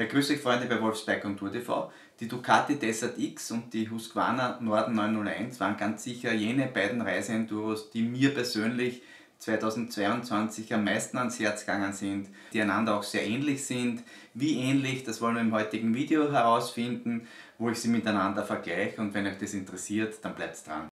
Ja, grüße euch Freunde bei Wolfsberg und Tour TV. Die Ducati Desert X und die Husqvarna Norden 901 waren ganz sicher jene beiden Reiseenduros, die mir persönlich 2022 am meisten ans Herz gegangen sind, die einander auch sehr ähnlich sind. Wie ähnlich, das wollen wir im heutigen Video herausfinden, wo ich sie miteinander vergleiche und wenn euch das interessiert, dann bleibt dran.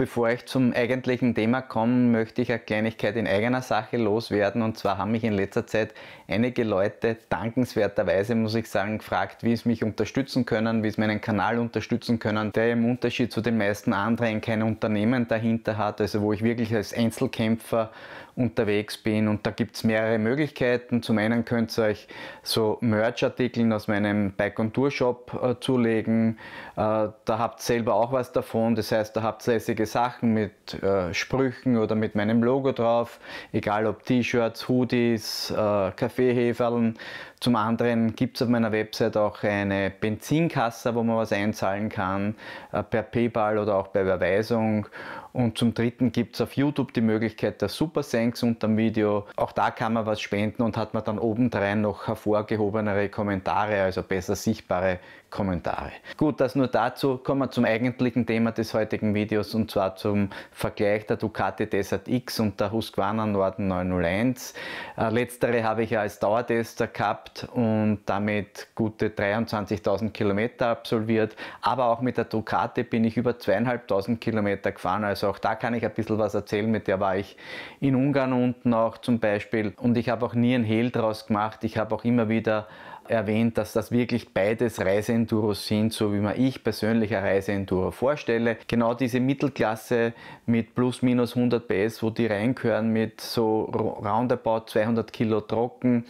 Bevor ich zum eigentlichen Thema komme, möchte ich eine Kleinigkeit in eigener Sache loswerden. Und zwar haben mich in letzter Zeit einige Leute dankenswerterweise, muss ich sagen, gefragt, wie sie mich unterstützen können, wie sie meinen Kanal unterstützen können, der im Unterschied zu den meisten anderen kein Unternehmen dahinter hat, also wo ich wirklich als Einzelkämpfer unterwegs bin. Und da gibt es mehrere Möglichkeiten. Zum einen könnt ihr euch so Merch-Artikeln aus meinem Bike on Tour Shop äh, zulegen. Äh, da habt ihr selber auch was davon. Das heißt, da habt ihr lässige Sachen mit äh, Sprüchen oder mit meinem Logo drauf. Egal ob T-Shirts, Hoodies, äh, Kaffeeheferln zum anderen gibt es auf meiner Website auch eine Benzinkasse, wo man was einzahlen kann, äh, per PayPal oder auch per Überweisung. Und zum dritten gibt es auf YouTube die Möglichkeit der Super Thanks dem Video. Auch da kann man was spenden und hat man dann obendrein noch hervorgehobenere Kommentare, also besser sichtbare Kommentare. Gut, das nur dazu. Kommen wir zum eigentlichen Thema des heutigen Videos und zwar zum Vergleich der Ducati Desert X und der Husqvarna Norden 901. Äh, letztere habe ich ja als Dauertester gehabt gehabt und damit gute 23.000 Kilometer absolviert. Aber auch mit der Ducati bin ich über 2.500 Kilometer gefahren. Also auch da kann ich ein bisschen was erzählen. Mit der war ich in Ungarn unten auch zum Beispiel. Und ich habe auch nie ein Hehl draus gemacht. Ich habe auch immer wieder erwähnt, dass das wirklich beides Reiseenduros sind, so wie man ich persönlich ein Reiseenduro vorstelle. Genau diese Mittelklasse mit plus minus 100 PS, wo die reinkören mit so roundabout 200 Kilo trocken,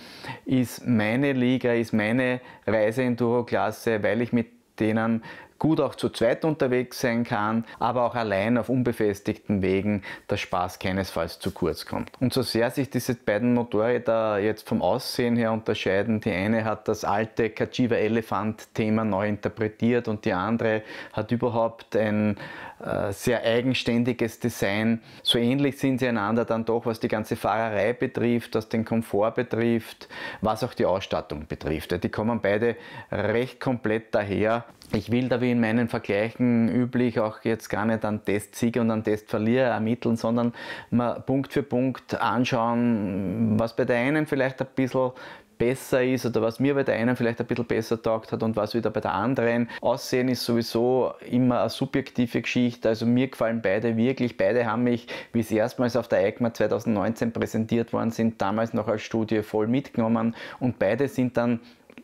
ist meine Liga, ist meine Reiseenduro-Klasse, weil ich mit denen gut auch zu zweit unterwegs sein kann, aber auch allein auf unbefestigten Wegen der Spaß keinesfalls zu kurz kommt. Und so sehr sich diese beiden Motorräder jetzt vom Aussehen her unterscheiden, die eine hat das alte Kajiva Elephant Thema neu interpretiert und die andere hat überhaupt ein äh, sehr eigenständiges Design. So ähnlich sind sie einander dann doch, was die ganze Fahrerei betrifft, was den Komfort betrifft, was auch die Ausstattung betrifft. Die kommen beide recht komplett daher ich will da wie in meinen Vergleichen üblich auch jetzt gar nicht an Testsieger und an Testverlierer ermitteln, sondern mal Punkt für Punkt anschauen, was bei der einen vielleicht ein bisschen besser ist oder was mir bei der einen vielleicht ein bisschen besser taugt hat und was wieder bei der anderen. Aussehen ist sowieso immer eine subjektive Geschichte. Also mir gefallen beide wirklich. Beide haben mich, wie sie erstmals auf der EICMA 2019 präsentiert worden sind, damals noch als Studie voll mitgenommen und beide sind dann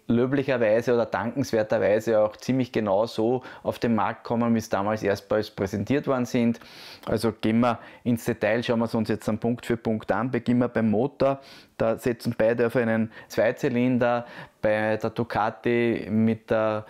löblicherweise oder dankenswerterweise auch ziemlich genau so auf den Markt kommen, wie es damals erstmals präsentiert worden sind. Also gehen wir ins Detail, schauen wir es uns jetzt dann Punkt für Punkt an. Beginnen wir beim Motor. Da setzen beide auf einen Zweizylinder. Bei der Ducati mit der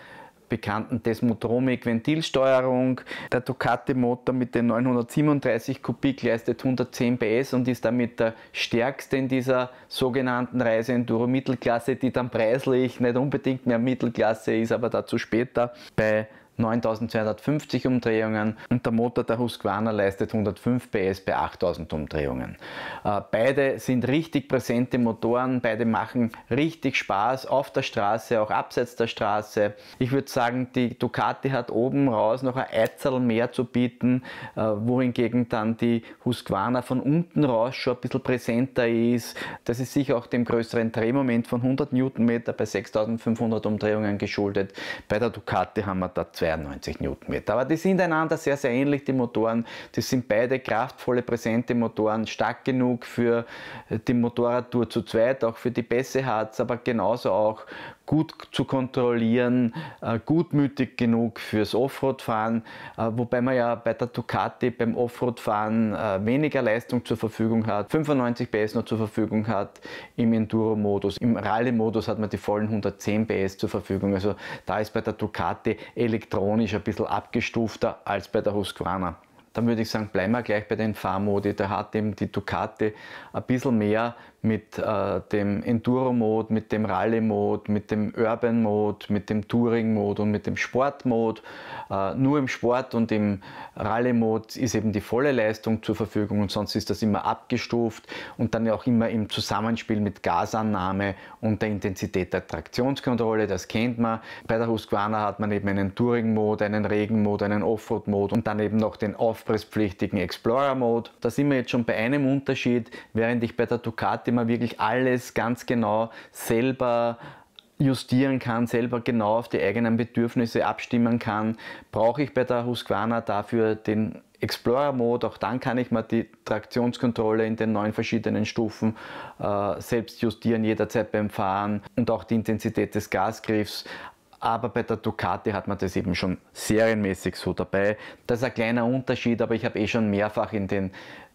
bekannten Desmotronic Ventilsteuerung. Der Ducati Motor mit den 937 Kubik leistet 110 PS und ist damit der stärkste in dieser sogenannten Reise Enduro Mittelklasse, die dann preislich nicht unbedingt mehr Mittelklasse ist, aber dazu später. Bei 9250 Umdrehungen und der Motor der Husqvarna leistet 105 PS bei 8000 Umdrehungen. Äh, beide sind richtig präsente Motoren, beide machen richtig Spaß auf der Straße, auch abseits der Straße. Ich würde sagen, die Ducati hat oben raus noch ein Eizerl mehr zu bieten, äh, wohingegen dann die Husqvarna von unten raus schon ein bisschen präsenter ist. Das ist sicher auch dem größeren Drehmoment von 100 Newtonmeter bei 6500 Umdrehungen geschuldet. Bei der Ducati haben wir da zwei 92 Newtonmeter. Aber die sind einander sehr, sehr ähnlich, die Motoren. Das sind beide kraftvolle, präsente Motoren, stark genug für äh, die Motorradtour zu zweit, auch für die Pässe hat es, aber genauso auch gut zu kontrollieren, äh, gutmütig genug fürs Offroad-Fahren, äh, wobei man ja bei der Ducati beim Offroad-Fahren äh, weniger Leistung zur Verfügung hat, 95 PS noch zur Verfügung hat im Enduro-Modus. Im Rallye-Modus hat man die vollen 110 PS zur Verfügung. Also da ist bei der Ducati elektronisch ein bisschen abgestufter als bei der Husqvarna dann würde ich sagen, bleiben wir gleich bei den Fahrmodi. Da hat eben die Ducati ein bisschen mehr mit äh, dem Enduro-Mode, mit dem Rallye-Mode, mit dem Urban-Mode, mit dem Touring-Mode und mit dem Sport-Mode. Äh, nur im Sport und im Rallye-Mode ist eben die volle Leistung zur Verfügung und sonst ist das immer abgestuft und dann auch immer im Zusammenspiel mit Gasannahme und der Intensität der Traktionskontrolle, das kennt man. Bei der Husqvarna hat man eben einen Touring-Mode, einen Regen-Mode, einen Offroad-Mode und dann eben noch den aufpresspflichtigen Explorer-Mode. Da sind wir jetzt schon bei einem Unterschied, während ich bei der Ducati man wirklich alles ganz genau selber justieren kann, selber genau auf die eigenen Bedürfnisse abstimmen kann. Brauche ich bei der Husqvarna dafür den Explorer Mode, auch dann kann ich mal die Traktionskontrolle in den neun verschiedenen Stufen äh, selbst justieren, jederzeit beim Fahren und auch die Intensität des Gasgriffs. Aber bei der Ducati hat man das eben schon serienmäßig so dabei. Das ist ein kleiner Unterschied, aber ich habe eh schon mehrfach in den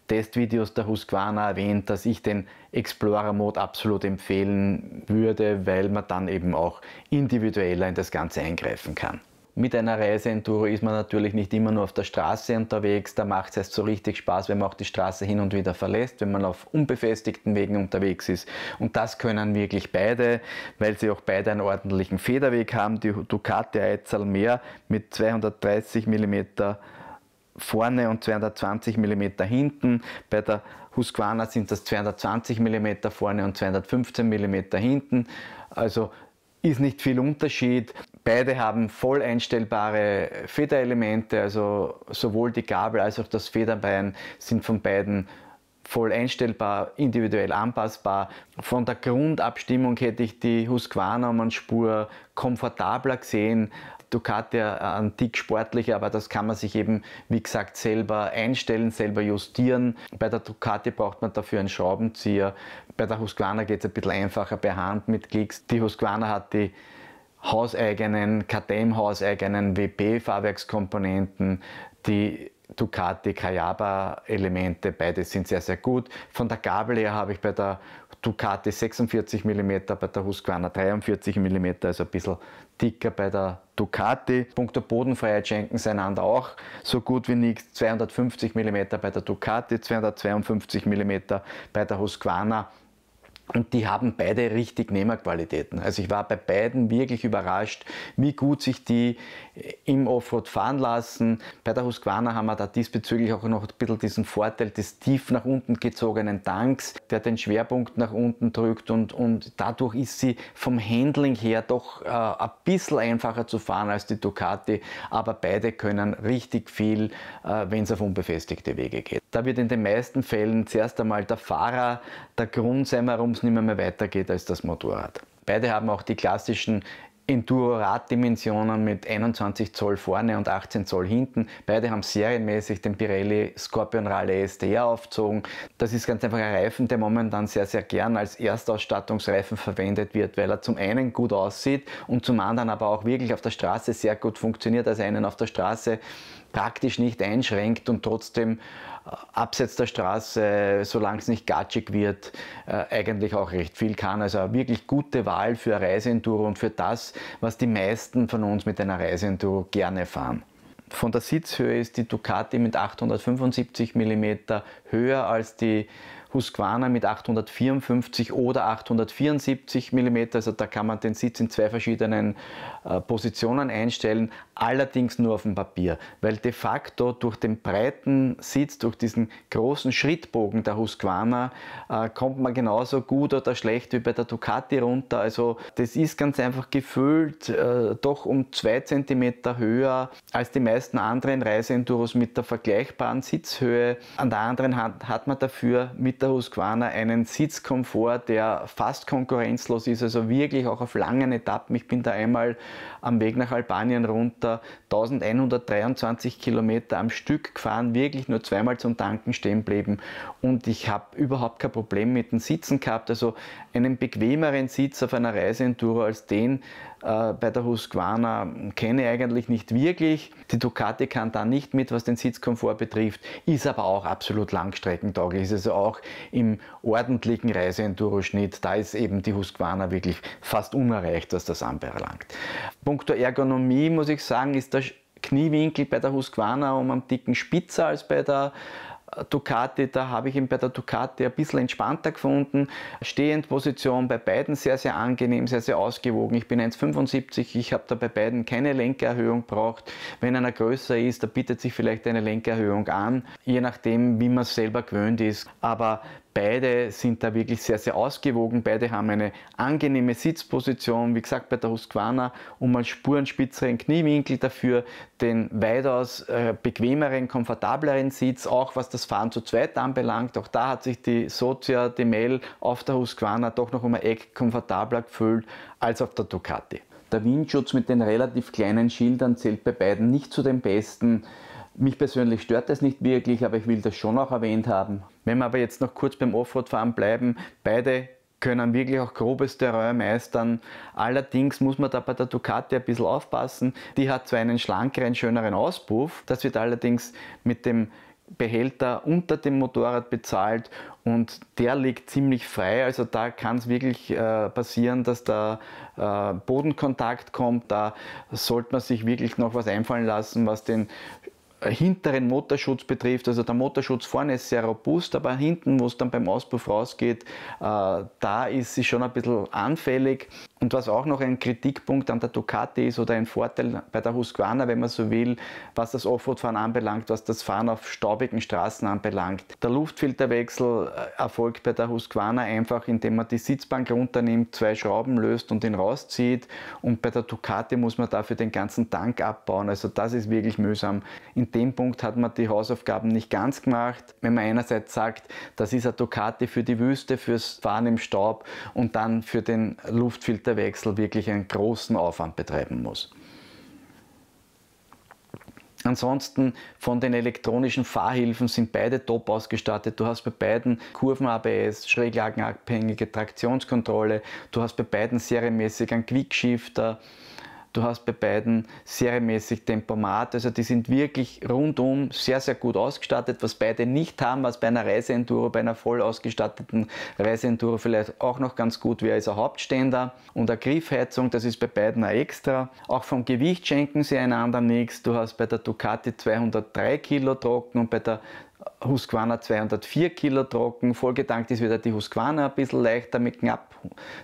Testvideos der Husqvarna erwähnt, dass ich den Explorer-Mode absolut empfehlen würde, weil man dann eben auch individueller in das Ganze eingreifen kann. Mit einer Reise ist man natürlich nicht immer nur auf der Straße unterwegs, da macht es erst so richtig Spaß, wenn man auch die Straße hin und wieder verlässt, wenn man auf unbefestigten Wegen unterwegs ist. Und das können wirklich beide, weil sie auch beide einen ordentlichen Federweg haben. Die Ducati Eizal mehr mit 230 mm vorne und 220 mm hinten. Bei der Husqvarna sind das 220 mm vorne und 215 mm hinten. Also ist nicht viel Unterschied. Beide haben voll einstellbare Federelemente, also sowohl die Gabel als auch das Federbein sind von beiden voll einstellbar, individuell anpassbar. Von der Grundabstimmung hätte ich die Husqvarna um eine Spur komfortabler gesehen. Ducati ein äh, Tick sportlicher, aber das kann man sich eben, wie gesagt, selber einstellen, selber justieren. Bei der Ducati braucht man dafür einen Schraubenzieher. Bei der Husqvarna geht es ein bisschen einfacher per Hand mit Klicks. Die Husqvarna hat die hauseigenen, KTM-hauseigenen WP-Fahrwerkskomponenten, die Ducati Kayaba Elemente, beide sind sehr, sehr gut. Von der Gabel her habe ich bei der Ducati 46 mm, bei der Husqvarna 43 mm, also ein bisschen dicker bei der Ducati. Punkt der Bodenfreiheit schenken sie einander auch so gut wie nichts. 250 mm bei der Ducati, 252 mm bei der Husqvarna und die haben beide richtig Nehmerqualitäten. Also ich war bei beiden wirklich überrascht, wie gut sich die äh, im Offroad fahren lassen. Bei der Husqvarna haben wir da diesbezüglich auch noch ein bisschen diesen Vorteil des tief nach unten gezogenen Tanks, der den Schwerpunkt nach unten drückt und, und dadurch ist sie vom Handling her doch äh, ein bisschen einfacher zu fahren als die Ducati. Aber beide können richtig viel, äh, wenn es auf unbefestigte Wege geht da wird in den meisten Fällen zuerst einmal der Fahrer der Grund sein, warum es nicht mehr, mehr weitergeht als das Motorrad. Beide haben auch die klassischen Enduro-Raddimensionen mit 21 Zoll vorne und 18 Zoll hinten. Beide haben serienmäßig den Pirelli Scorpion Rally SDR aufzogen. Das ist ganz einfach ein Reifen, der momentan sehr, sehr gern als Erstausstattungsreifen verwendet wird, weil er zum einen gut aussieht und zum anderen aber auch wirklich auf der Straße sehr gut funktioniert. Also einen auf der Straße praktisch nicht einschränkt und trotzdem äh, abseits der Straße, solange es nicht gatschig wird, äh, eigentlich auch recht viel kann. Also eine wirklich gute Wahl für eine Reiseenduro und für das, was die meisten von uns mit einer Reiseenduro gerne fahren. Von der Sitzhöhe ist die Ducati mit 875 mm höher als die Husqvarna mit 854 oder 874 mm. Also da kann man den Sitz in zwei verschiedenen äh, Positionen einstellen, allerdings nur auf dem Papier, weil de facto durch den breiten Sitz, durch diesen großen Schrittbogen der Husqvarna äh, kommt man genauso gut oder schlecht wie bei der Ducati runter. Also das ist ganz einfach gefüllt, äh, doch um zwei Zentimeter höher als die meisten anderen Reiseenduros mit der vergleichbaren Sitzhöhe. An der anderen Hand hat man dafür mit der Husqvarna einen Sitzkomfort, der fast konkurrenzlos ist, also wirklich auch auf langen Etappen. Ich bin da einmal am Weg nach Albanien runter 1123 Kilometer am Stück gefahren, wirklich nur zweimal zum Tanken stehen geblieben und ich habe überhaupt kein Problem mit den Sitzen gehabt, also einen bequemeren Sitz auf einer Reiseenduro als den, äh, bei der Husqvarna kenne ich eigentlich nicht wirklich. Die Ducati kann da nicht mit, was den Sitzkomfort betrifft, ist aber auch absolut langstreckentauglich. Ist also auch im ordentlichen Reiseenduro-Schnitt, da ist eben die Husqvarna wirklich fast unerreicht, was das anbelangt. Punkt der Ergonomie muss ich sagen, ist der Kniewinkel bei der Husqvarna um einen dicken Spitzer als bei der Ducati, da habe ich ihn bei der Ducati ein bisschen entspannter gefunden. Stehendposition bei beiden sehr, sehr angenehm, sehr, sehr ausgewogen. Ich bin 1,75, ich habe da bei beiden keine Lenkerhöhung braucht. Wenn einer größer ist, da bietet sich vielleicht eine Lenkerhöhung an, je nachdem, wie man es selber gewöhnt ist. Aber Beide sind da wirklich sehr, sehr ausgewogen. Beide haben eine angenehme Sitzposition. Wie gesagt, bei der Husqvarna um einen spurenspitzeren Kniewinkel dafür den weitaus äh, bequemeren, komfortableren Sitz, auch was das Fahren zu zweit anbelangt. Auch da hat sich die Sozia, die Mel auf der Husqvarna doch noch um ein Eck komfortabler gefühlt als auf der Ducati. Der Windschutz mit den relativ kleinen Schildern zählt bei beiden nicht zu den besten. Mich persönlich stört das nicht wirklich, aber ich will das schon auch erwähnt haben. Wenn wir aber jetzt noch kurz beim Offroad-Fahren bleiben, beide können wirklich auch grobes Terrain meistern. Allerdings muss man da bei der Ducati ein bisschen aufpassen. Die hat zwar einen schlankeren, schöneren Auspuff, das wird allerdings mit dem Behälter unter dem Motorrad bezahlt und der liegt ziemlich frei. Also da kann es wirklich äh, passieren, dass da äh, Bodenkontakt kommt. Da sollte man sich wirklich noch was einfallen lassen, was den hinteren Motorschutz betrifft, also der Motorschutz vorne ist sehr robust, aber hinten, wo es dann beim Auspuff rausgeht, äh, da ist sie schon ein bisschen anfällig. Und was auch noch ein Kritikpunkt an der Ducati ist oder ein Vorteil bei der Husqvarna, wenn man so will, was das Offroad-Fahren anbelangt, was das Fahren auf staubigen Straßen anbelangt. Der Luftfilterwechsel äh, erfolgt bei der Husqvarna einfach, indem man die Sitzbank runternimmt, zwei Schrauben löst und ihn rauszieht. Und bei der Ducati muss man dafür den ganzen Tank abbauen. Also das ist wirklich mühsam. In dem Punkt hat man die Hausaufgaben nicht ganz gemacht. Wenn man einerseits sagt, das ist eine Ducati für die Wüste, fürs Fahren im Staub und dann für den Luftfilterwechsel wirklich einen großen Aufwand betreiben muss. Ansonsten von den elektronischen Fahrhilfen sind beide top ausgestattet. Du hast bei beiden Kurven-ABS, schräglagenabhängige Traktionskontrolle, du hast bei beiden serienmäßig einen Quickshifter. Du hast bei beiden serienmäßig Tempomat, also die sind wirklich rundum sehr, sehr gut ausgestattet, was beide nicht haben, was bei einer Reiseenduro, bei einer voll ausgestatteten Reiseenduro vielleicht auch noch ganz gut wäre, ist ein Hauptständer und eine Griffheizung, das ist bei beiden ein extra. Auch vom Gewicht schenken sie einander nichts. Du hast bei der Ducati 203 Kilo trocken und bei der Husqvarna 204 Kilo trocken, vollgetankt ist wieder die Husqvarna ein bisschen leichter mit knapp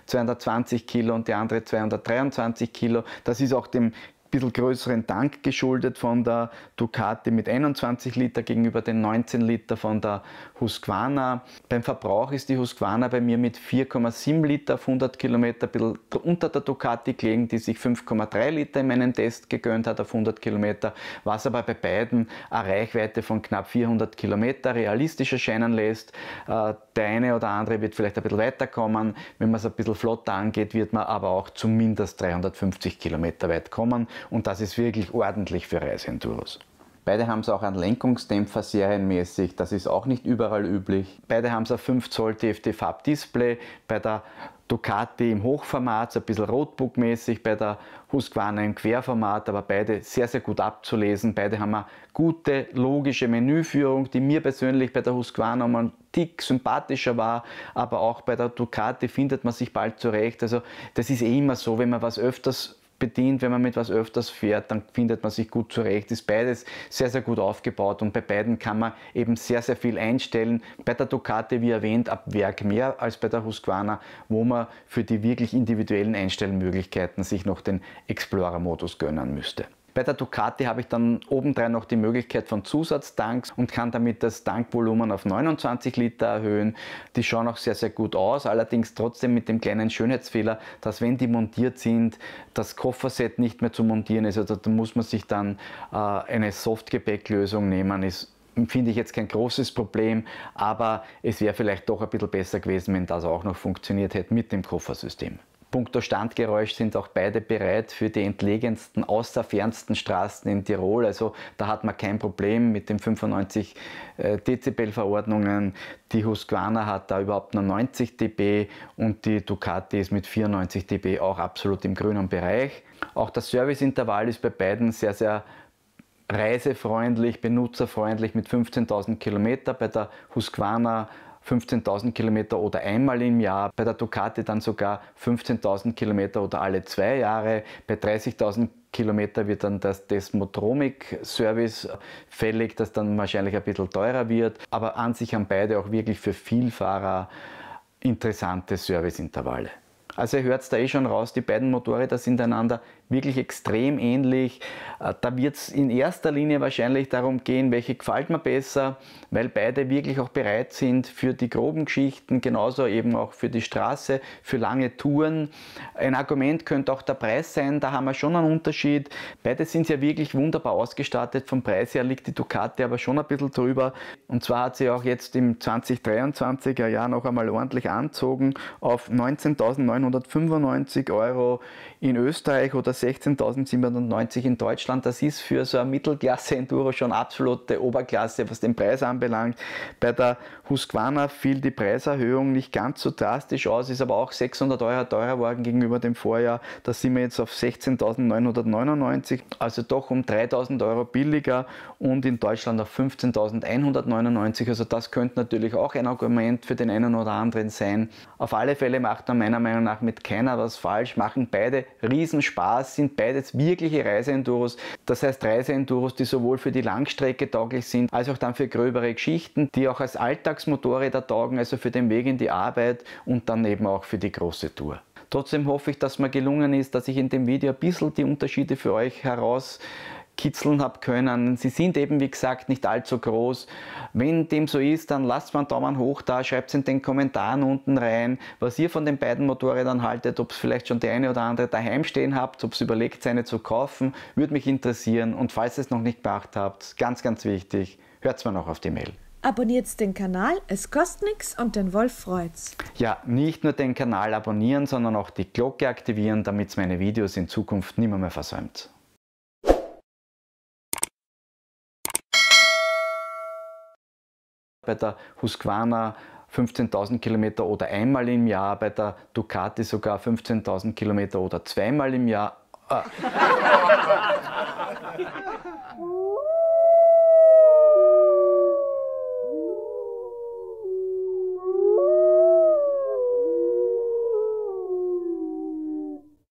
220 Kilo und die andere 223 Kilo. Das ist auch dem bisschen größeren Tank geschuldet von der Ducati mit 21 Liter gegenüber den 19 Liter von der Husqvarna. Beim Verbrauch ist die Husqvarna bei mir mit 4,7 Liter auf 100 Kilometer ein bisschen unter der Ducati gelegen, die sich 5,3 Liter in meinem Test gegönnt hat auf 100 Kilometer, was aber bei beiden eine Reichweite von knapp 400 Kilometer realistisch erscheinen lässt. Äh, der eine oder andere wird vielleicht ein bisschen weiterkommen. Wenn man es ein bisschen flotter angeht, wird man aber auch zumindest 350 Kilometer weit kommen. Und das ist wirklich ordentlich für Reisenduros. Beide haben es auch an Lenkungsdämpfer serienmäßig, das ist auch nicht überall üblich. Beide haben es ein 5 Zoll TFT-Farbdisplay, bei der Ducati im Hochformat, so ein bisschen Rotbook-mäßig, bei der Husqvarna im Querformat, aber beide sehr, sehr gut abzulesen. Beide haben eine gute, logische Menüführung, die mir persönlich bei der Husqvarna um einen Tick sympathischer war, aber auch bei der Ducati findet man sich bald zurecht. Also das ist eh immer so, wenn man was öfters bedient. Wenn man mit was öfters fährt, dann findet man sich gut zurecht. Ist beides sehr, sehr gut aufgebaut und bei beiden kann man eben sehr, sehr viel einstellen. Bei der Ducati, wie erwähnt, ab Werk mehr als bei der Husqvarna, wo man für die wirklich individuellen Einstellmöglichkeiten sich noch den Explorer-Modus gönnen müsste. Bei der Ducati habe ich dann obendrein noch die Möglichkeit von Zusatztanks und kann damit das Tankvolumen auf 29 Liter erhöhen. Die schauen auch sehr, sehr gut aus, allerdings trotzdem mit dem kleinen Schönheitsfehler, dass wenn die montiert sind, das Kofferset nicht mehr zu montieren ist. Also da muss man sich dann äh, eine Softgepäcklösung nehmen. Ist, finde ich jetzt kein großes Problem, aber es wäre vielleicht doch ein bisschen besser gewesen, wenn das auch noch funktioniert hätte mit dem Koffersystem. Punkto Standgeräusch sind auch beide bereit für die entlegensten, außerfernsten Straßen in Tirol. Also da hat man kein Problem mit den 95 äh, Dezibel Verordnungen. Die Husqvarna hat da überhaupt nur 90 dB und die Ducati ist mit 94 dB auch absolut im grünen Bereich. Auch das Serviceintervall ist bei beiden sehr, sehr reisefreundlich, benutzerfreundlich mit 15.000 Kilometer. Bei der Husqvarna 15.000 Kilometer oder einmal im Jahr, bei der Ducati dann sogar 15.000 Kilometer oder alle zwei Jahre, bei 30.000 Kilometer wird dann das Desmotromic-Service fällig, das dann wahrscheinlich ein bisschen teurer wird. Aber an sich haben beide auch wirklich für Vielfahrer interessante Serviceintervalle. Also ihr hört es da eh schon raus, die beiden Motorräder sind einander wirklich extrem ähnlich. Äh, da wird es in erster Linie wahrscheinlich darum gehen, welche gefällt mir besser, weil beide wirklich auch bereit sind für die groben Geschichten, genauso eben auch für die Straße, für lange Touren. Ein Argument könnte auch der Preis sein, da haben wir schon einen Unterschied. Beide sind ja wirklich wunderbar ausgestattet, vom Preis her liegt die Ducati aber schon ein bisschen drüber. Und zwar hat sie auch jetzt im 2023er Jahr noch einmal ordentlich anzogen auf 19.995 Euro in Österreich oder 16.790 in Deutschland. Das ist für so eine Mittelklasse-Enduro schon absolute Oberklasse, was den Preis anbelangt. Bei der Husqvarna fiel die Preiserhöhung nicht ganz so drastisch aus, ist aber auch 600 Euro teurer geworden gegenüber dem Vorjahr. Da sind wir jetzt auf 16.999, also doch um 3.000 Euro billiger und in Deutschland auf 15.199. Also das könnte natürlich auch ein Argument für den einen oder anderen sein. Auf alle Fälle macht er meiner Meinung nach mit keiner was falsch, machen beide Riesenspaß das sind beides wirkliche Reiseenduros. Das heißt Reiseenduros, die sowohl für die Langstrecke tauglich sind, als auch dann für gröbere Geschichten, die auch als Alltagsmotorräder taugen, also für den Weg in die Arbeit und dann eben auch für die große Tour. Trotzdem hoffe ich, dass mir gelungen ist, dass ich in dem Video ein bisschen die Unterschiede für euch heraus kitzeln habe können. Sie sind eben, wie gesagt, nicht allzu groß. Wenn dem so ist, dann lasst mal einen Daumen hoch da, schreibt es in den Kommentaren unten rein, was ihr von den beiden Motorrädern haltet, ob es vielleicht schon der eine oder andere daheim stehen habt, ob es überlegt, seine zu kaufen, würde mich interessieren. Und falls ihr es noch nicht gemacht habt, ganz, ganz wichtig, hört es mal noch auf die Mail. Abonniert den Kanal, es kostet nichts und den Wolf freut's. Ja, nicht nur den Kanal abonnieren, sondern auch die Glocke aktivieren, damit es meine Videos in Zukunft nimmer mehr versäumt. bei der Husqvarna 15.000 Kilometer oder einmal im Jahr, bei der Ducati sogar 15.000 Kilometer oder zweimal im Jahr. Ah.